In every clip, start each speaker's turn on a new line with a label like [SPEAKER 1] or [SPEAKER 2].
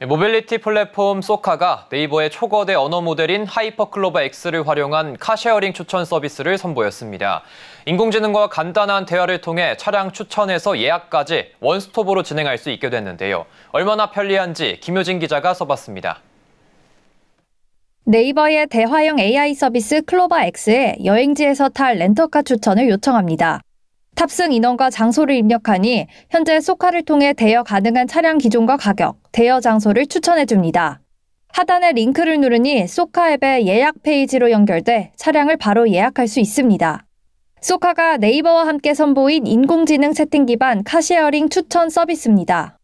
[SPEAKER 1] 네, 모빌리티 플랫폼 소카가 네이버의 초거대 언어 모델인 하이퍼클로바 X를 활용한 카쉐어링 추천 서비스를 선보였습니다. 인공지능과 간단한 대화를 통해 차량 추천에서 예약까지 원스톱으로 진행할 수 있게 됐는데요. 얼마나 편리한지 김효진 기자가 써봤습니다.
[SPEAKER 2] 네이버의 대화형 AI 서비스 클로바 X에 여행지에서 탈 렌터카 추천을 요청합니다. 탑승 인원과 장소를 입력하니 현재 소카를 통해 대여 가능한 차량 기종과 가격, 대여 장소를 추천해 줍니다. 하단의 링크를 누르니 소카 앱의 예약 페이지로 연결돼 차량을 바로 예약할 수 있습니다. 소카가 네이버와 함께 선보인 인공지능 채팅 기반 카시어링 추천 서비스입니다.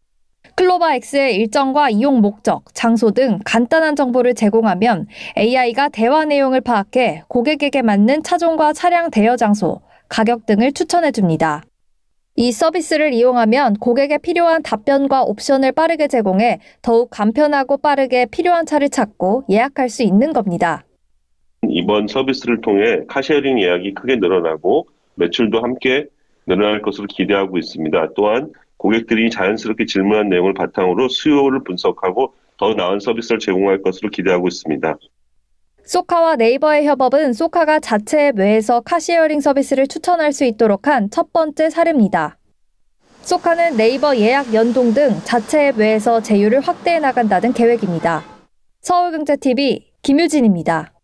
[SPEAKER 2] 클로바 X의 일정과 이용 목적, 장소 등 간단한 정보를 제공하면 AI가 대화 내용을 파악해 고객에게 맞는 차종과 차량 대여 장소, 가격 등을 추천해 줍니다. 이 서비스를 이용하면 고객의 필요한 답변과 옵션을 빠르게 제공해 더욱 간편하고 빠르게 필요한 차를 찾고 예약할 수 있는 겁니다.
[SPEAKER 3] 이번 서비스를 통해 카쉐어링 예약이 크게 늘어나고 매출도 함께 늘어날 것으로 기대하고 있습니다. 또한 고객들이 자연스럽게 질문한 내용을 바탕으로 수요를 분석하고 더 나은 서비스를 제공할 것으로 기대하고 있습니다.
[SPEAKER 2] 소카와 네이버의 협업은 소카가 자체 앱외에서 카시어링 서비스를 추천할 수 있도록 한 첫 번째 사례입니다. 소카는 네이버 예약 연동 등 자체 앱 외에서 제휴를 확대해 나간다는 계획입니다. 서울경제TV 김유진입니다.